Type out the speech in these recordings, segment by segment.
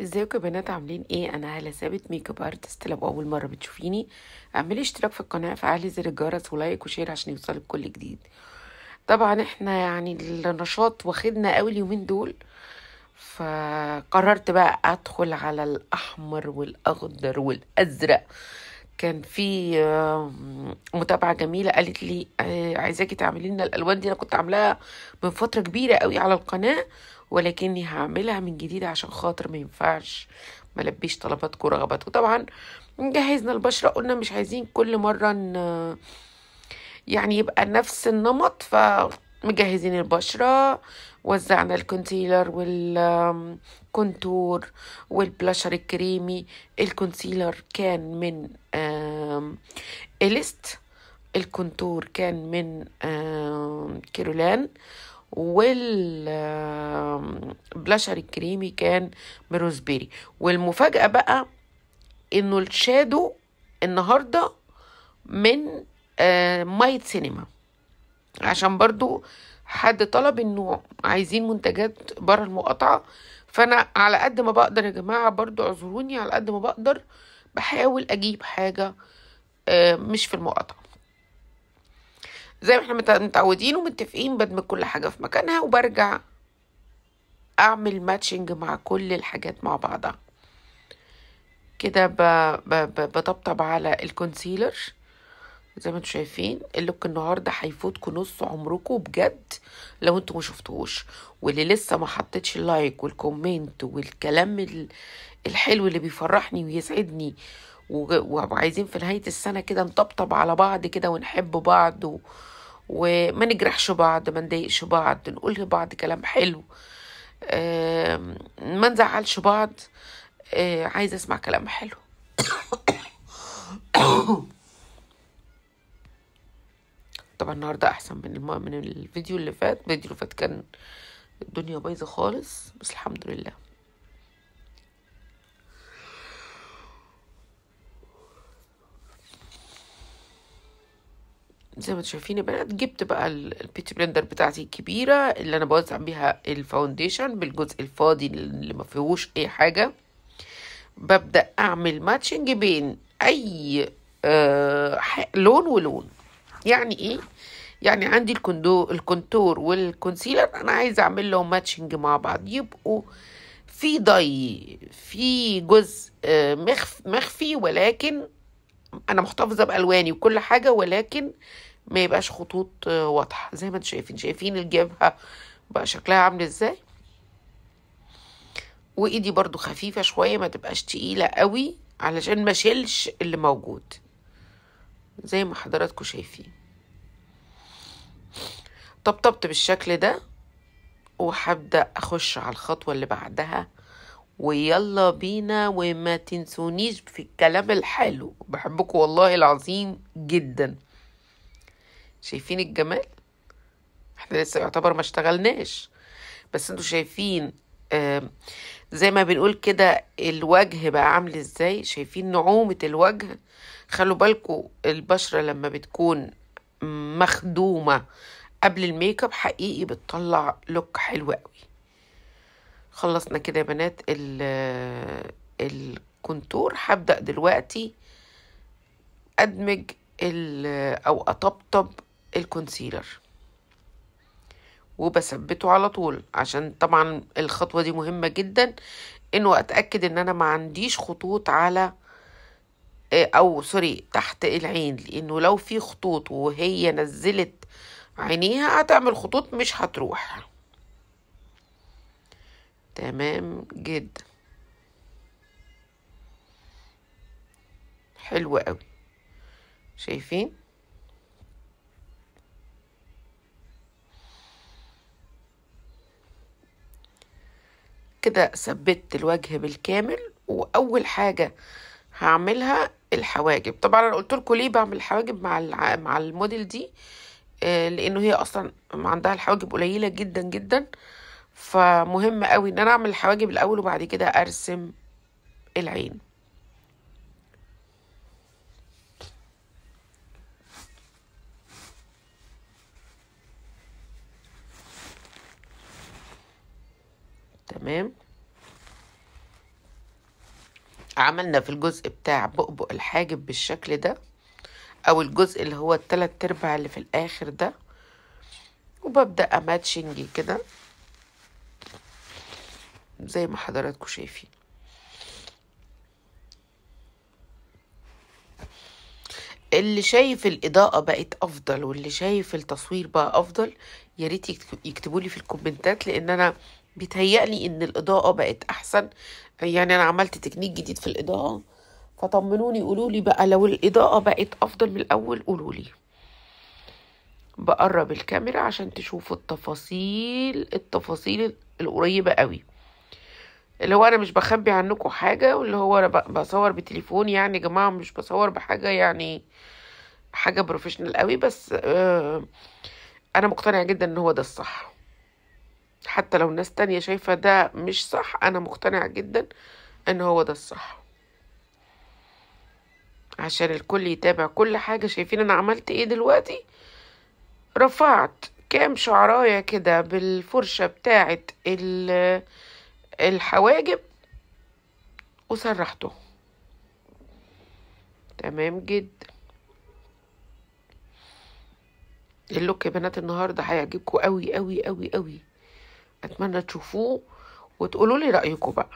ازيكم يا بنات عاملين ايه انا هلا ثابت ميك اب ارتست لو اول مره بتشوفيني اعملي اشتراك في القناه فعلي زر الجرس ولايك وشير عشان يوصلك كل جديد طبعا احنا يعني النشاط واخدنا قوي اليومين دول فقررت بقى ادخل على الاحمر والاخضر والازرق كان في متابعه جميله قالت لي آه، عايزاكي تعملي لنا الالوان دي انا كنت عاملاها من فتره كبيره قوي على القناه ولكني هعملها من جديد عشان خاطر ما ينفعش ملبيش طلباتك ورغباتكم طبعا جهزنا البشرة قلنا مش عايزين كل مرة يعني يبقى نفس النمط فمجهزين البشرة وزعنا الكونسيلر والكونتور والبلاشر الكريمي الكونسيلر كان من إليست الكونتور كان من كيرولان والبلاشر الكريمي كان بروزبيري والمفاجأة بقى انه الشادو النهاردة من مايت سينما عشان برضو حد طلب انه عايزين منتجات بره المقاطعة فانا على قد ما بقدر يا جماعة برضو اعذروني على قد ما بقدر بحاول اجيب حاجة مش في المقاطعة زي ما احنا متعودين ومتفقين بدمج كل حاجة في مكانها وبرجع أعمل ماتشنج مع كل الحاجات مع بعضها كده بطبطب على الكونسيلر زي ما انتم شايفين اللوك النهارده هيفوتكم نص عمركم بجد لو انتم ما شفتوش واللي لسه ما حطيتش اللايك والكومنت والكلام الحلو اللي بيفرحني ويسعدني وعايزين في نهاية السنة كده نطبطب على بعض كده ونحب بعض و... وما نجرحش بعض ما نضايقش بعض نقول لبعض كلام حلو ما نزعلش بعض آه، عايزة أسمع كلام حلو طبعا النهاردة أحسن من الم... من الفيديو اللي فات الفيديو اللي فات كان الدنيا بايظة خالص بس الحمد لله زي ما انتم شايفين يا بنات جبت بقى البيتي بلندر بتاعتي الكبيره اللي انا بوزع بيها الفاونديشن بالجزء الفاضي اللي ما فيهوش اي حاجه ببدا اعمل ماتشنج بين اي آه لون ولون يعني ايه يعني عندي الكوندو الكونتور والكونسيلر انا عايزه اعمل لهم ماتشنج مع بعض يبقوا في ضي في جزء آه، مخفي ولكن انا محتفظه بالواني وكل حاجه ولكن ما يبقاش خطوط آه، واضحه زي ما انتم شايفين شايفين الجبهه بقى شكلها عامل ازاي وايدي برضو خفيفه شويه ما تبقاش تقيله قوي علشان ما شيلش اللي موجود زي ما حضراتكم شايفين طبطبت بالشكل ده وهبدا اخش على الخطوه اللي بعدها ويلا بينا وما تنسونيش في الكلام الحلو بحبكم والله العظيم جدا شايفين الجمال احنا لسه يعتبر ما اشتغلناش بس انتوا شايفين زي ما بنقول كده الوجه بقى عامل ازاي شايفين نعومة الوجه خلوا بالكوا البشرة لما بتكون مخدومة قبل الميك اب حقيقي بتطلع لوك حلو قوي خلصنا كده يا بنات الكونتور هبدأ دلوقتي ادمج او اطبطب الكونسيلر وبثبته على طول عشان طبعا الخطوة دي مهمة جدا انه اتأكد ان انا ما عنديش خطوط على آه، او سوري تحت العين لانه لو في خطوط وهي نزلت عينيها هتعمل خطوط مش هتروح تمام جدا حلو قوي شايفين كده ثبتت الوجه بالكامل واول حاجه هعملها الحواجب طبعا انا قلت لكم ليه بعمل الحواجب مع مع الموديل دي آه، لانه هي اصلا عندها الحواجب قليله جدا جدا فمهم قوي ان انا اعمل الحواجب الاول وبعد كده ارسم العين تمام عملنا في الجزء بتاع بؤبؤ الحاجب بالشكل ده او الجزء اللي هو التلات ارباع اللي في الاخر ده وببدأ اماتشنج كده زي ما حضراتكم شايفين اللي شايف الإضاءة بقت أفضل واللي شايف التصوير بقى أفضل يا ريت يكتبوا لي في الكومنتات لأن أنا بيتهيألي ان الاضاءه بقت احسن يعني انا عملت تكنيك جديد في الاضاءه فطمنوني قولولي بقى لو الاضاءه بقت افضل من الاول قولولي بقرب الكاميرا عشان تشوفوا التفاصيل التفاصيل القريبه قوي اللي هو انا مش بخبي عنكم حاجه واللي هو انا بصور بتليفون يعني يا جماعه مش بصور بحاجه يعني حاجه بروفيشنال قوي بس آه انا مقتنعه جدا ان هو ده الصح حتى لو ناس تانية شايفة ده مش صح أنا مقتنعة جدا أن هو ده الصح عشان الكل يتابع كل حاجة شايفين أنا عملت إيه دلوقتي رفعت كام شعراية كده بالفرشة بتاعة الحواجب وسرحته تمام جدا اللوك يا بنات النهارده هيعجبكم قوي قوي قوي قوي أتمنى تشوفوه وتقولوا لي رأيكم بقى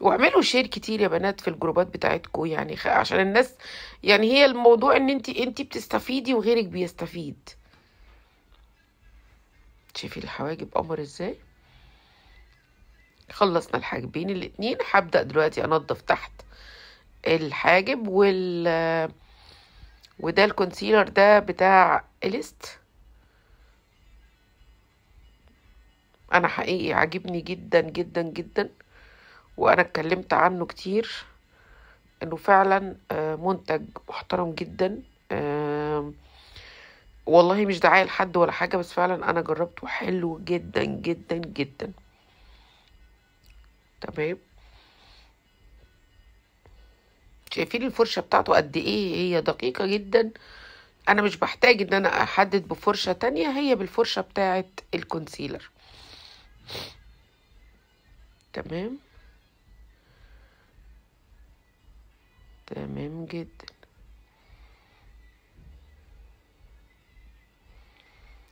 واعملوا شير كتير يا بنات في الجروبات بتاعتكم يعني عشان الناس يعني هي الموضوع ان انت انت بتستفيدي وغيرك بيستفيد شوفي الحواجب قمر ازاي خلصنا الحاجبين الاتنين هبدأ دلوقتي انضف تحت الحاجب وال وده الكونسيلر ده بتاع اليست انا حقيقي عجبني جدا جدا جدا وانا اتكلمت عنه كتير انه فعلا آه، منتج محترم جدا والله مش دعاية لحد ولا حاجة بس فعلا انا جربته حلو جدا جدا جدا تمام شايفين الفرشة بتاعته قد ايه هي دقيقة جدا انا مش بحتاج ان انا احدد بفرشة تانية هي بالفرشة بتاعت الكونسيلر تمام تمام جدا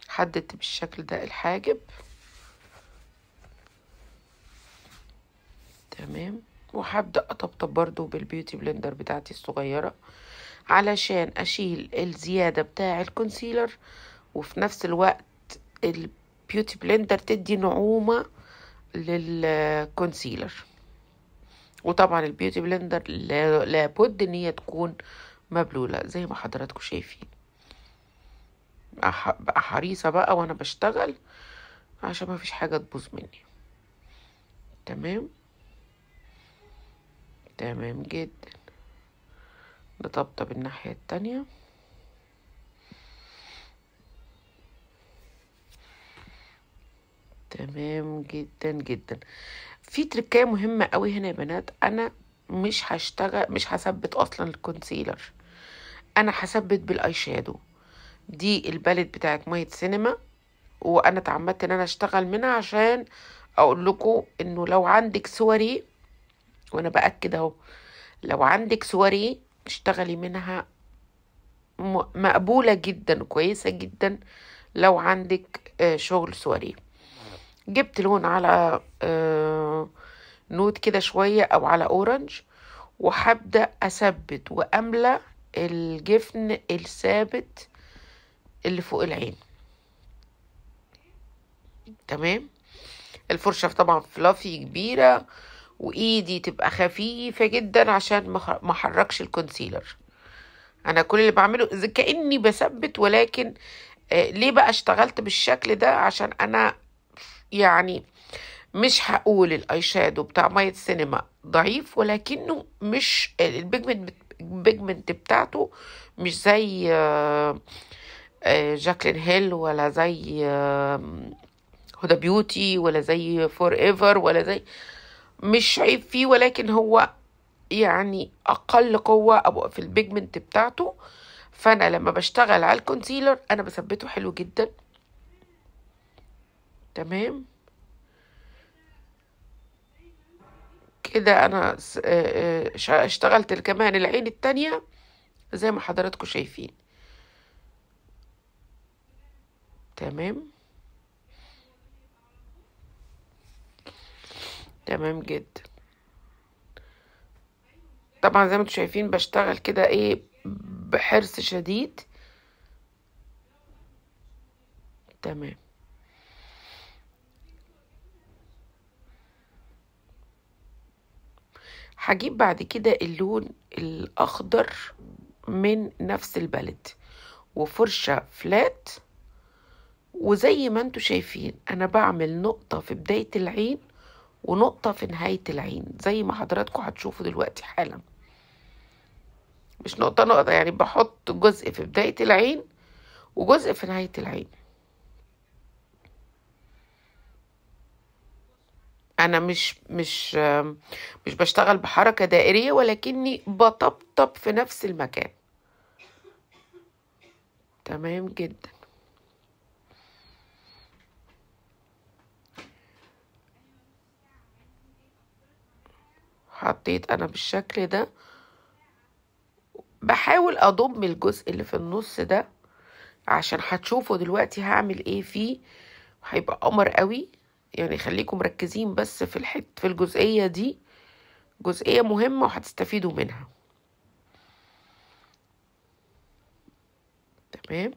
حددت بالشكل ده الحاجب تمام وهبدأ أطبطب برضو بالبيوتي بلندر بتاعتي الصغيرة علشان أشيل الزيادة بتاع الكونسيلر وفي نفس الوقت بيوتي بلندر تدي نعومة للكونسيلر وطبعا البيوتي بلندر لابد ان هي تكون مبلولة زي ما حضراتكم شايفين بقى حريصة بقى وانا بشتغل عشان ما فيش حاجة تبوظ مني تمام تمام جدا نطبطب الناحية التانية تمام جدا جدا في تركايه مهمه قوي هنا يا بنات انا مش هشتغل مش هثبت اصلا الكونسيلر انا هثبت بالاي شادو دي البلد بتاعت ميه سينما وانا اتعمدت ان انا اشتغل منها عشان اقول لكم انه لو عندك صوري وانا باكد اهو لو عندك صوري اشتغلي منها مقبوله جدا كويسه جدا لو عندك آه، شغل صوري جبت لون على آه، نوت كده شوية او على اورنج وحبدأ اثبت واملى الجفن الثابت اللي فوق العين تمام الفرشة طبعا فلافي كبيرة وايدي تبقى خفيفة جدا عشان ما حركش الكونسيلر انا كل اللي بعمله كاني بثبت ولكن آه، ليه بقى اشتغلت بالشكل ده عشان انا يعني مش هقول الاي شادو بتاع ميه سينما ضعيف ولكنه مش البيجمنت البيجمنت بتاعته مش زي جاكلين آه، هيل آه، ولا زي هدى آه، بيوتي ولا زي فور ايفر ولا زي مش عيب فيه ولكن هو يعني اقل قوه ابو في البيجمنت بتاعته فانا لما بشتغل على الكونسيلر انا بثبته حلو جدا تمام كده انا آه، آه، اشتغلت كمان العين التانية زي ما حضراتكم شايفين تمام تمام جدا طبعا زي ما انتم شايفين بشتغل كده ايه بحرص شديد تمام هجيب بعد كده اللون الأخضر من نفس البلد وفرشة فلات وزي ما انتوا شايفين أنا بعمل نقطة في بداية العين ونقطة في نهاية العين زي ما حضراتكم هتشوفوا دلوقتي حالا مش نقطة نقطة يعني بحط جزء في بداية العين وجزء في نهاية العين انا مش مش مش بشتغل بحركه دائريه ولكني بطبطب في نفس المكان تمام جدا حطيت انا بالشكل ده بحاول اضم الجزء اللي في النص ده عشان هتشوفوا دلوقتي هعمل ايه فيه هيبقى قمر قوي يعني خليكم مركزين بس في الحت في الجزئية دي جزئية مهمة وهتستفيدوا منها تمام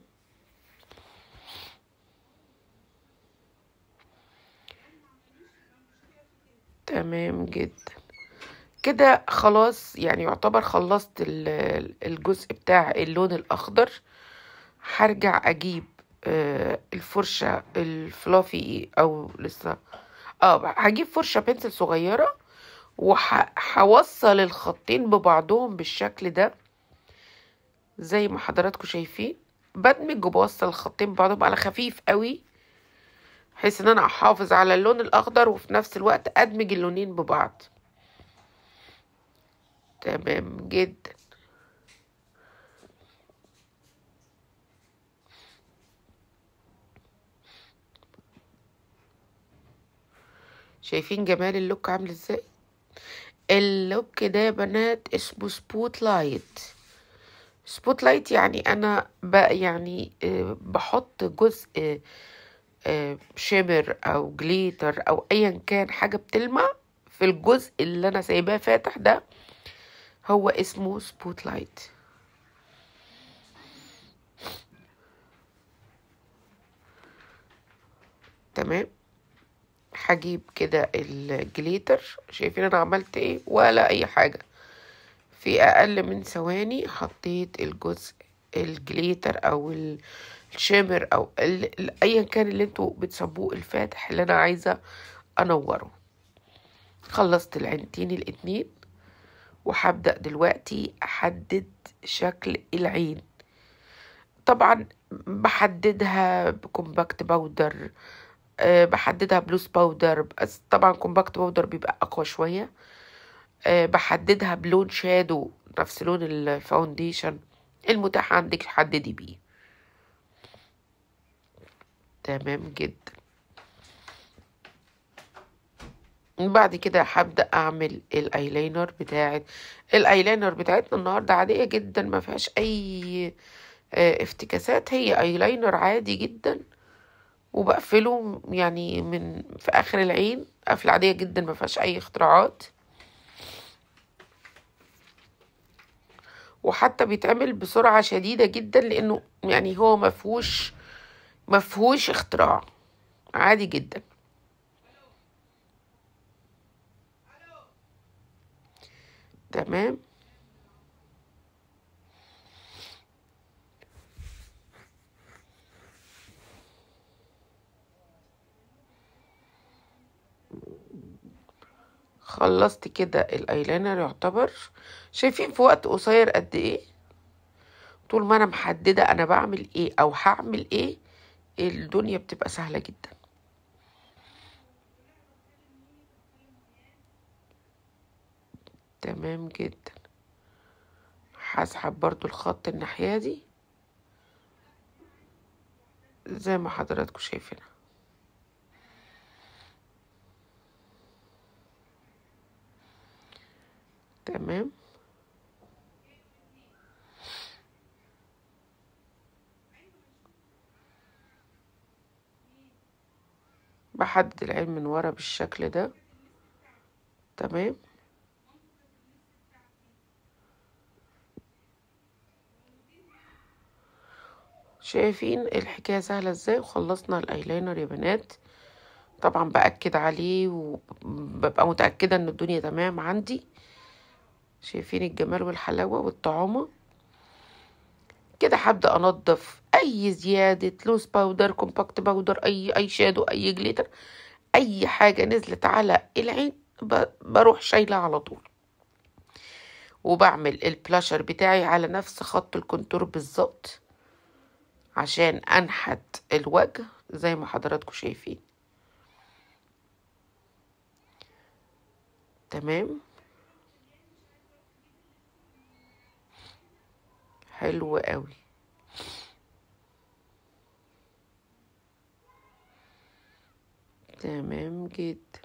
تمام جدا كده خلاص يعني يعتبر خلصت الجزء بتاع اللون الاخضر هرجع اجيب آه، الفرشة الفلافي او لسه اه هجيب فرشة بنسل صغيرة وهوصل الخطين ببعضهم بالشكل ده زي ما حضراتكم شايفين بدمج وبوصل الخطين ببعضهم على خفيف قوي بحيث ان انا احافظ على اللون الاخضر وفي نفس الوقت ادمج اللونين ببعض تمام جدا شايفين جمال اللوك عامل ازاي اللوك ده يا بنات اسمه سبوت لايت سبوت لايت يعني انا بقى يعني آه، بحط جزء آه، آه، شمر او جليتر او ايا كان حاجه بتلمع في الجزء اللي انا سايباه فاتح ده هو اسمه سبوت لايت تمام هجيب كده الجليتر شايفين انا عملت ايه ولا اي حاجة في اقل من ثواني حطيت الجزء الجليتر او الشامر او ايا كان اللي انتوا بتصبوه الفاتح اللي انا عايزة انوره خلصت العينتين الاتنين وحبدأ دلوقتي احدد شكل العين طبعا بحددها بكومباكت باودر آه، بحددها بلوس باودر طبعا كومباكت باودر بيبقى اقوى شويه آه، بحددها بلون شادو نفس لون الفاونديشن المتاح عندك حددي بيه تمام جدا بعد كده هبدا اعمل الايلاينر بتاعت الايلاينر بتاعتنا النهارده عاديه جدا ما فيهاش اي آه، افتكاسات هي ايلاينر عادي جدا وبقفله يعني من في اخر العين قفله عاديه جدا ما فيهاش اي اختراعات وحتى بيتعمل بسرعه شديده جدا لانه يعني هو ما فيهوش ما فيهوش اختراع عادي جدا تمام خلصت كده الايلاينر يعتبر شايفين في وقت قصير قد ايه طول ما انا محدده انا بعمل ايه او هعمل ايه الدنيا بتبقى سهله جدا تمام جدا هسحب برضو الخط الناحيه دي زي ما حضراتكم شايفين تمام بحدد العين من ورا بالشكل ده تمام شايفين الحكاية سهلة ازاي وخلصنا الايلاينر يا بنات طبعا بأكد عليه وببقى متأكدة ان الدنيا تمام عندي شايفين الجمال والحلاوة والطعومة كده هبدأ أنضف أي زيادة لوز باودر كومباكت باودر أي أي شادو أي جليتر أي حاجة نزلت على العين بروح شايلة على طول وبعمل البلاشر بتاعي على نفس خط الكونتور بالظبط عشان أنحت الوجه زي ما حضراتكم شايفين تمام حلو قوي تمام جدا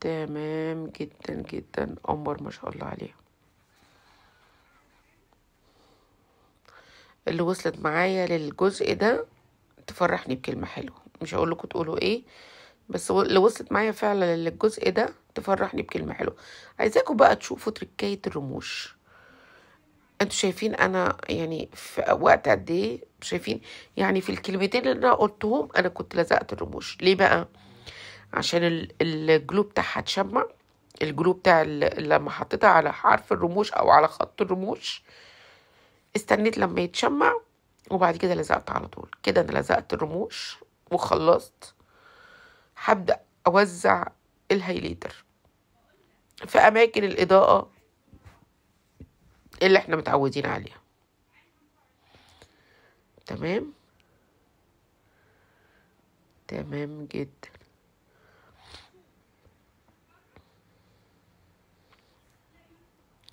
تمام جدا جدا قمر ما شاء الله عليها اللي وصلت معايا للجزء ده تفرحني بكلمة حلوة مش هقول لكم تقولوا ايه بس اللي وصلت معايا فعلا للجزء ده تفرحني بكلمة حلوة عايزاكم بقى تشوفوا تركاية الرموش انتوا شايفين انا يعني في وقت قد ايه شايفين يعني في الكلمتين اللي انا قلتهم انا كنت لزقت الرموش ليه بقى عشان الجلو بتاعها اتشمع الجلو بتاع لما حطيتها على حرف الرموش او على خط الرموش استنيت لما يتشمع وبعد كده لزقت على طول كده انا لزقت الرموش وخلصت هبدأ أوزع الهايلايتر في أماكن الإضاءة اللي احنا متعودين عليها تمام تمام جدا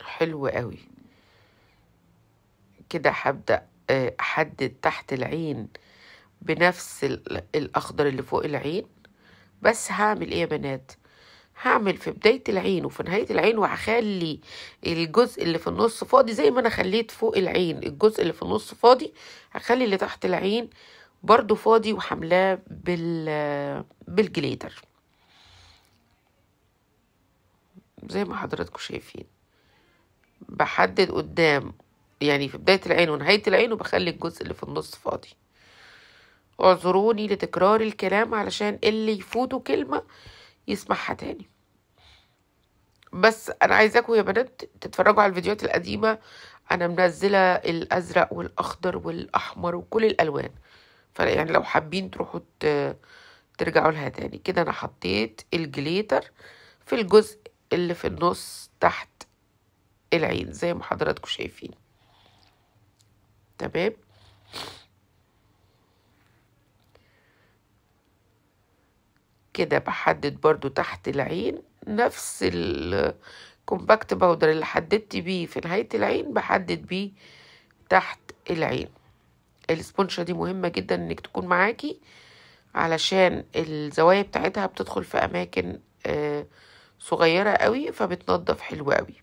حلو قوي كده هبدأ آه، أحدد تحت العين بنفس الأخضر اللي فوق العين بس هعمل ايه يا بنات هعمل في بداية العين وفي نهاية العين وهخلي الجزء اللي في النص فاضي زي ما انا خليت فوق العين الجزء اللي في النص فاضي هخلي اللي تحت العين برضو فاضي وحملاه بال بالجليدر زي ما حضراتكم شايفين بحدد قدام يعني في بداية العين ونهاية العين وبخلي الجزء اللي في النص فاضي اعذروني لتكرار الكلام علشان اللي يفوتوا كلمة يسمعها تاني بس انا عايزاكم يا بنات تتفرجوا على الفيديوهات القديمة انا منزلة الازرق والاخضر والاحمر وكل الالوان يعني لو حابين تروحوا ترجعوا لها تاني كده انا حطيت الجليتر في الجزء اللي في النص تحت العين زي ما حضراتكم شايفين تمام كده بحدد برضو تحت العين نفس الكومباكت باودر اللي حددت بيه في نهاية العين بحدد بيه تحت العين السبونشة دي مهمة جدا انك تكون معاكي علشان الزوايا بتاعتها بتدخل في اماكن آه، صغيرة قوي فبتنظف حلوة قوي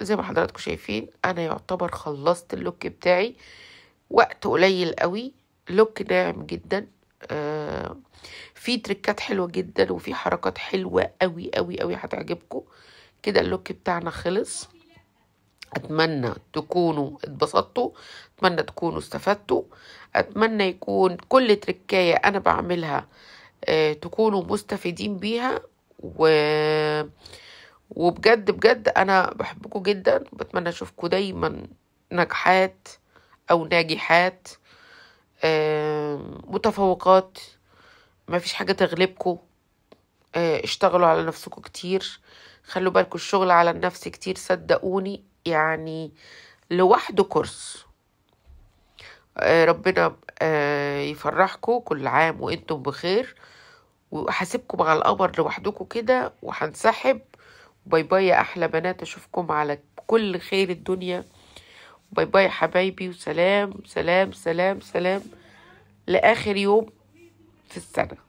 زي ما حضراتكم شايفين انا يعتبر خلصت اللوك بتاعي وقت قليل قوي لوك ناعم جدا آه، في تريكات حلوة جدا وفي حركات حلوة قوي قوي قوي هتعجبكم كده اللوك بتاعنا خلص اتمنى تكونوا اتبسطتوا اتمنى تكونوا استفدتوا اتمنى يكون كل تركايه انا بعملها اه تكونوا مستفيدين بيها و وبجد بجد انا بحبكم جدا بتمنى اشوفكم دايما ناجحات او ناجحات اه متفوقات مفيش حاجة تغلبكوا آه، اشتغلوا على نفسكوا كتير خلوا بالكوا الشغل على النفس كتير صدقوني يعني لوحده كورس آه، ربنا آه، يفرحكم كل عام وانتم بخير وحاسبكم على القمر لوحدكم كده وهنسحب باي باي يا احلى بنات اشوفكم على كل خير الدنيا باي باي حبايبي وسلام سلام سلام سلام لآخر يوم في السنة